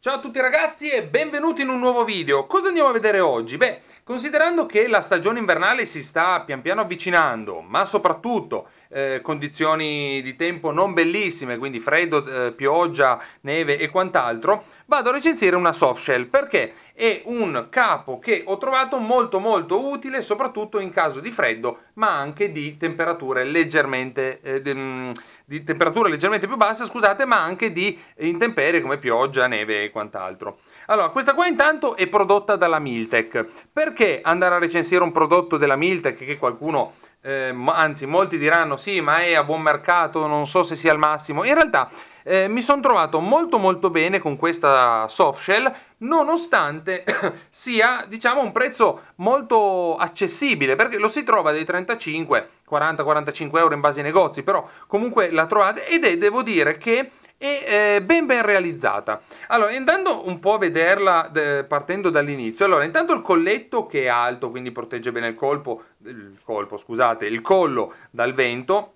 Ciao a tutti ragazzi e benvenuti in un nuovo video. Cosa andiamo a vedere oggi? Beh, Considerando che la stagione invernale si sta pian piano avvicinando, ma soprattutto eh, condizioni di tempo non bellissime, quindi freddo, eh, pioggia, neve e quant'altro, vado a recensire una softshell perché è un capo che ho trovato molto molto utile soprattutto in caso di freddo, ma anche di temperature leggermente, eh, di, mm, di temperature leggermente più basse, scusate, ma anche di intemperie come pioggia, neve e quant'altro. Allora, questa qua intanto è prodotta dalla Miltech. Perché andare a recensire un prodotto della Miltech che qualcuno... Eh, anzi, molti diranno sì, ma è a buon mercato, non so se sia al massimo. In realtà eh, mi sono trovato molto molto bene con questa softshell nonostante sia diciamo un prezzo molto accessibile perché lo si trova dai 35 40 45 euro in base ai negozi però comunque la trovate ed è devo dire che e eh, ben ben realizzata. Allora, andando un po' a vederla eh, partendo dall'inizio, allora intanto il colletto che è alto, quindi protegge bene il colpo, il colpo, scusate, il collo dal vento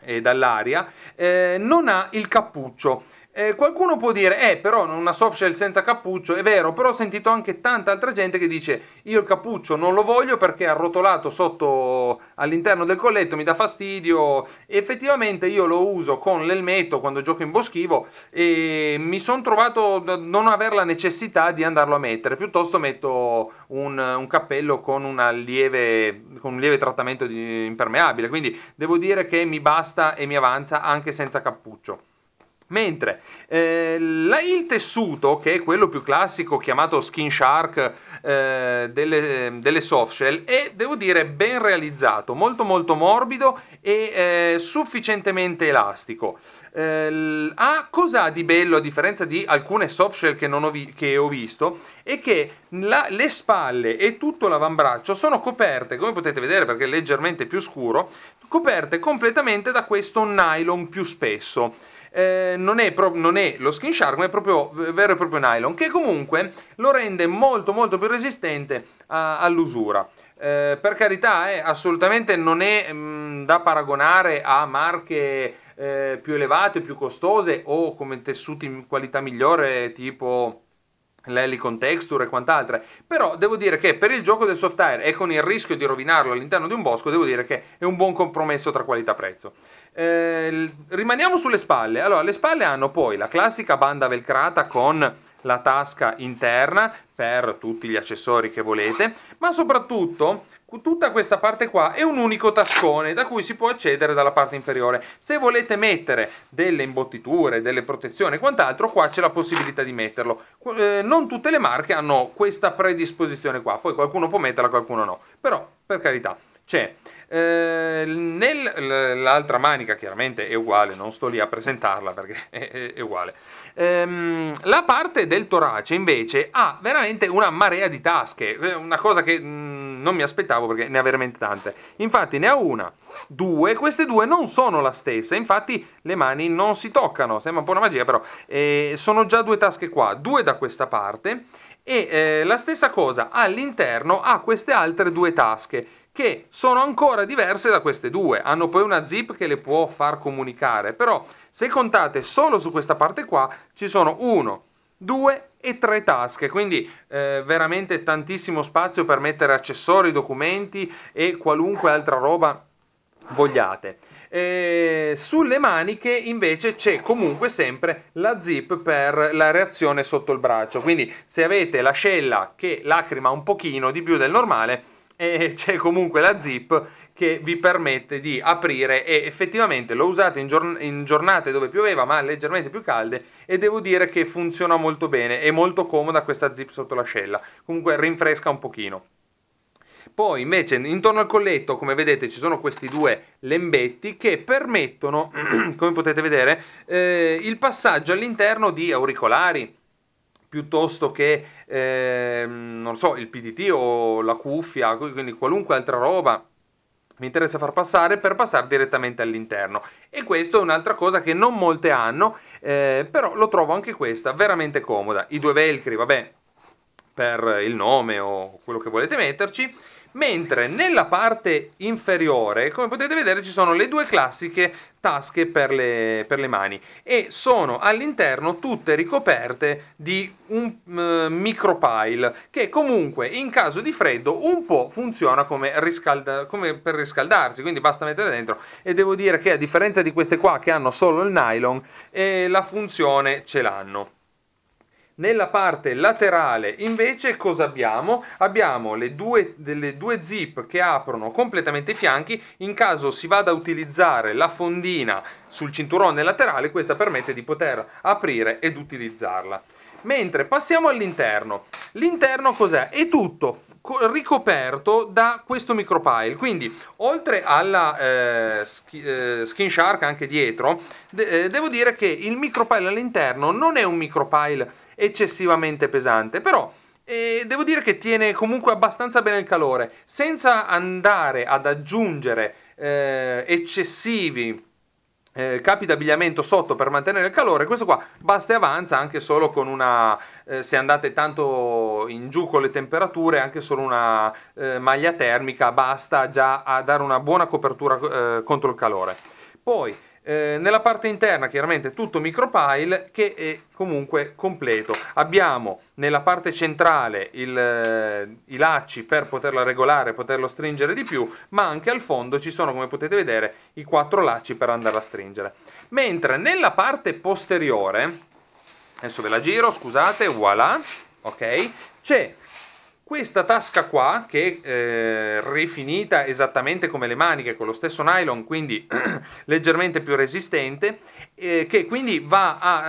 e dall'aria, eh, non ha il cappuccio. Eh, qualcuno può dire, eh però una softshell senza cappuccio, è vero, però ho sentito anche tanta altra gente che dice io il cappuccio non lo voglio perché è arrotolato sotto all'interno del colletto, mi dà fastidio, effettivamente io lo uso con l'elmetto quando gioco in boschivo e mi sono trovato da non aver la necessità di andarlo a mettere, piuttosto metto un, un cappello con, lieve, con, un lieve trattamento di, impermeabile, quindi devo dire che mi basta e mi avanza anche senza cappuccio. Mentre eh, la, il tessuto, che è quello più classico chiamato skin shark eh, delle, ehm, delle softshell, è devo dire ben realizzato, molto molto morbido e eh, sufficientemente elastico. ha eh, ah, cosa ha di bello a differenza di alcune softshell che, ho, vi- che ho visto? È che la, le spalle e tutto l'avambraccio sono coperte, come potete vedere perché è leggermente più scuro, coperte completamente da questo nylon più spesso eh, non, è pro- non, è lo skin shark, ma è proprio vero e proprio nylon, che comunque lo rende molto molto più resistente a- all'usura. Eh, per carità, eh, assolutamente non è mh, mm, da paragonare a marche eh, più elevate, più costose o come tessuti in qualità migliore tipo l'Helicon Texture e quant'altro, però devo dire che per il gioco del soft air e con il rischio di rovinarlo all'interno di un bosco, devo dire che è un buon compromesso tra qualità e prezzo. Eh, rimaniamo sulle spalle, allora le spalle hanno poi la classica banda velcrata con la tasca interna per tutti gli accessori che volete, ma soprattutto tutta questa parte qua è un unico tascone da cui si può accedere dalla parte inferiore. Se volete mettere delle imbottiture, delle protezioni e quant'altro, qua c'è la possibilità di metterlo. Eh, non tutte le marche hanno questa predisposizione qua, poi qualcuno può metterla, qualcuno no. Però, per carità, c'è. Eh, Nell'altra manica chiaramente è uguale, non sto lì a presentarla perché è, è, è uguale. Ehm, la parte del torace invece ha veramente una marea di tasche, una cosa che mm, non mi aspettavo perché ne ha veramente tante. Infatti ne ha una, due, queste due non sono la stessa, infatti le mani non si toccano, sembra un po' una magia però. Eh, sono già due tasche qua, due da questa parte e eh, la stessa cosa all'interno ha queste altre due tasche che sono ancora diverse da queste due, hanno poi una zip che le può far comunicare, però se contate solo su questa parte qua ci sono uno, due e tre tasche, quindi eh, veramente tantissimo spazio per mettere accessori, documenti e qualunque altra roba vogliate. E sulle maniche invece c'è comunque sempre la zip per la reazione sotto il braccio, quindi se avete l'ascella che lacrima un pochino di più del normale, eh, c'è comunque la zip che vi permette di aprire e effettivamente l'ho usato in, giorn- in, giornate dove pioveva ma leggermente più calde e devo dire che funziona molto bene, è molto comoda questa zip sotto l'ascella, comunque rinfresca un pochino. Poi invece intorno al colletto come vedete ci sono questi due lembetti che permettono, come potete vedere, eh, il passaggio all'interno di auricolari, piuttosto che eh, non so, il PDT o la cuffia, quindi qualunque altra roba mi interessa far passare per passare direttamente all'interno e questo è un'altra cosa che non molte hanno eh, però lo trovo anche questa veramente comoda i due velcri vabbè per il nome o quello che volete metterci mentre nella parte inferiore come potete vedere ci sono le due classiche tasche per le, per le mani e sono all'interno tutte ricoperte di un eh, micropile che comunque in caso di freddo un po' funziona come, riscalda, come per riscaldarsi quindi basta mettere dentro e devo dire che a differenza di queste qua che hanno solo il nylon eh, la funzione ce l'hanno nella parte laterale invece cosa abbiamo? Abbiamo le due, delle due zip che aprono completamente i fianchi, in caso si vada a utilizzare la fondina sul cinturone laterale questa permette di poter aprire ed utilizzarla. Mentre passiamo all'interno, l'interno cos'è? È tutto ricoperto da questo micropile, quindi oltre alla eh, eh Skin Shark anche dietro, de eh, devo dire che il micropile all'interno non è un micropile eccessivamente pesante, però eh, devo dire che tiene comunque abbastanza bene il calore, senza andare ad aggiungere eh, eccessivi eh, capi d'abbigliamento sotto per mantenere il calore, questo qua basta e avanza anche solo con una, eh, se andate tanto in giù con le temperature, anche solo una eh, maglia termica basta già a dare una buona copertura eh, contro il calore. Poi eh, nella parte interna chiaramente tutto micropile che è comunque completo. Abbiamo nella parte centrale il, eh, i lacci per poterla regolare, poterlo stringere di più, ma anche al fondo ci sono, come potete vedere, i quattro lacci per andarla a stringere. Mentre nella parte posteriore, adesso ve la giro, scusate, voilà, ok, c'è questa tasca qua, che è eh, rifinita esattamente come le maniche, con lo stesso nylon, quindi leggermente più resistente, eh, che quindi va a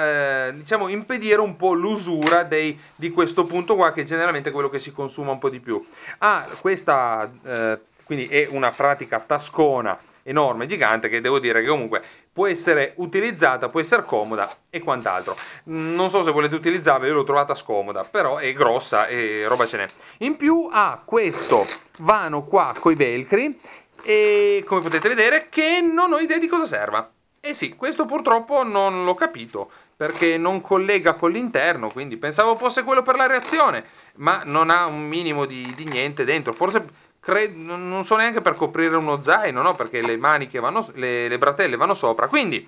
eh, diciamo, impedire un po' l'usura dei, di questo punto qua, che è generalmente è quello che si consuma un po' di più. Ha ah, questa, eh, quindi è una pratica tascona enorme, gigante, che devo dire che comunque può essere utilizzata, può essere comoda e quant'altro. Mm, non so se volete utilizzarla, io l'ho trovata scomoda, però è grossa e roba ce n'è. In più ha questo vano qua coi velcri e come potete vedere che non ho idea di cosa serva. E eh sì, questo purtroppo non l'ho capito perché non collega con l'interno, quindi pensavo fosse quello per la reazione, ma non ha un minimo di, di niente dentro. Forse Cred- non so neanche per coprire uno zaino, no? Perché le maniche vanno, le, le bratelle vanno sopra. Quindi,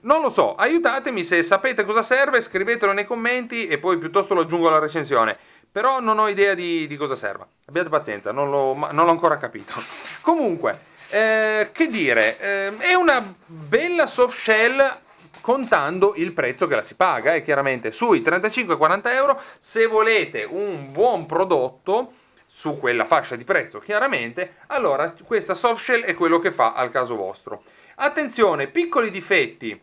non lo so, aiutatemi se sapete cosa serve, scrivetelo nei commenti e poi piuttosto lo aggiungo alla recensione. Però non ho idea di, di cosa serva. Abbiate pazienza, non l'ho, non l'ho ancora capito. Comunque, eh, che dire, eh, è una bella soft shell contando il prezzo che la si paga e eh, chiaramente sui 35-40 euro se volete un buon prodotto su quella fascia di prezzo chiaramente, allora questa softshell è quello che fa al caso vostro. Attenzione, piccoli difetti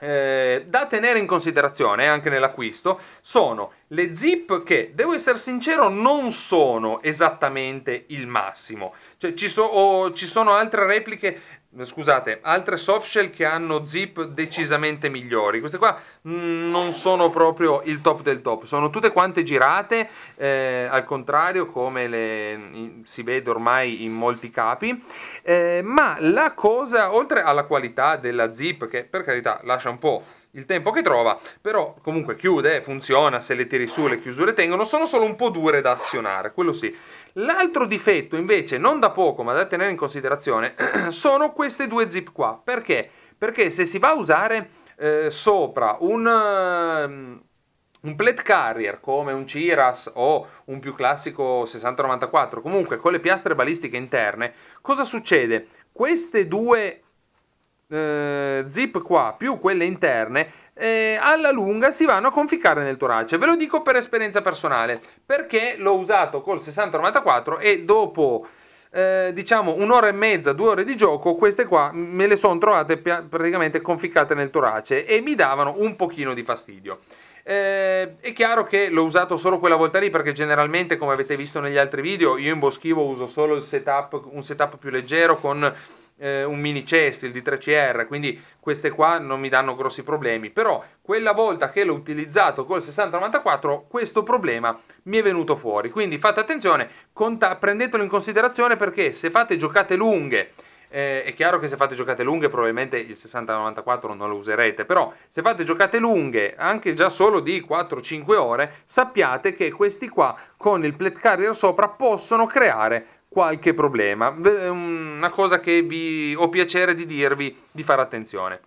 eh, da tenere in considerazione anche nell'acquisto sono le zip che, devo essere sincero, non sono esattamente il massimo. Cioè, ci, so, oh, ci sono altre repliche scusate, altre softshell che hanno zip decisamente migliori. Queste qua mm, non sono proprio il top del top, sono tutte quante girate eh, al contrario come le, si vede ormai in molti capi. Eh, ma la cosa, oltre alla qualità della zip, che per carità lascia un po' il tempo che trova, però comunque chiude, funziona, se le tiri su le chiusure tengono, sono solo un po' dure da azionare, quello sì. L'altro difetto invece, non da poco ma da tenere in considerazione, sono queste due zip qua, perché? Perché se si va a usare eh, sopra un, um, un plate carrier come un Ciras o un più classico 6094, comunque con le piastre balistiche interne, cosa succede? Queste due eh, zip qua più quelle interne eh, alla lunga si vanno a conficcare nel torace. Ve lo dico per esperienza personale, perché l'ho usato col 6094 e dopo eh, diciamo un'ora e mezza, due ore di gioco, queste qua me le sono trovate praticamente conficcate nel torace e mi davano un pochino di fastidio. Eh, è chiaro che l'ho usato solo quella volta lì perché generalmente come avete visto negli altri video io in boschivo uso solo setup, un setup più leggero con eh, un mini cestil di 3CR, quindi queste qua non mi danno grossi problemi, però quella volta che l'ho utilizzato col 6094 questo problema mi è venuto fuori, quindi fate attenzione, conta- prendetelo in considerazione perché se fate giocate lunghe, eh, è chiaro che se fate giocate lunghe probabilmente il 6094 non lo userete, però se fate giocate lunghe, anche già solo di 4-5 ore, sappiate che questi qua con il plate carrier sopra possono creare qualche problema. Ehm, una cosa che vi ho piacere di dirvi di fare attenzione.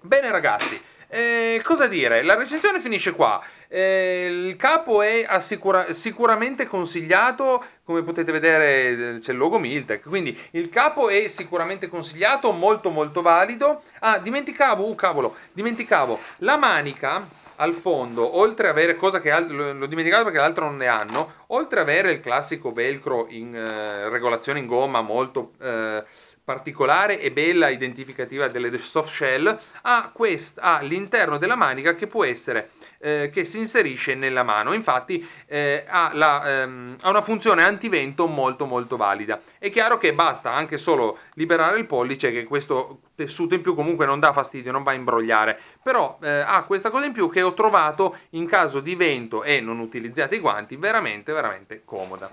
Bene ragazzi, eh, cosa dire? La recensione finisce qua. Eh, il capo è assicura- sicuramente consigliato, come potete vedere eh, c'è il logo Miltech, quindi il capo è sicuramente consigliato, molto molto valido. Ah, dimenticavo, uh, cavolo, dimenticavo, la manica al fondo, oltre ad avere, cosa che l'ho dimenticato perché l'altro non ne hanno, oltre ad avere il classico velcro in eh, regolazione in gomma molto... Eh, particolare e bella identificativa delle soft shell ha, quest, ha l'interno della manica che può essere eh, che si inserisce nella mano infatti eh, ha, la, ehm, ha, una funzione antivento molto molto valida è chiaro che basta anche solo liberare il pollice che questo tessuto in più comunque non dà fastidio non va a imbrogliare però eh, ha questa cosa in più che ho trovato in caso di vento e non utilizzate i guanti veramente veramente comoda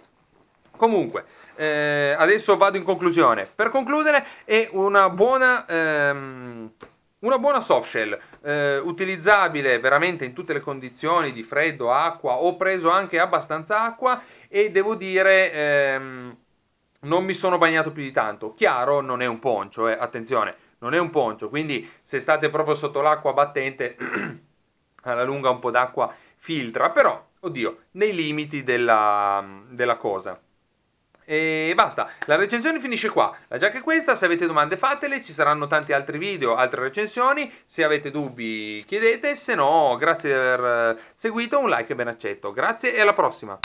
Comunque, eh, adesso vado in conclusione. Per concludere, è una buona, ehm, una buona soft eh, utilizzabile veramente in tutte le condizioni di freddo, acqua. Ho preso anche abbastanza acqua e devo dire... Ehm, non mi sono bagnato più di tanto. Chiaro, non è un poncio, eh, attenzione, non è un poncio, quindi se state proprio sotto l'acqua battente, alla lunga un po' d'acqua filtra, però, oddio, nei limiti della, della cosa. E basta, la recensione finisce qua, la giacca è questa, se avete domande fatele, ci saranno tanti altri video, altre recensioni, se avete dubbi chiedete, se no grazie di aver seguito, un like ben accetto, grazie e alla prossima!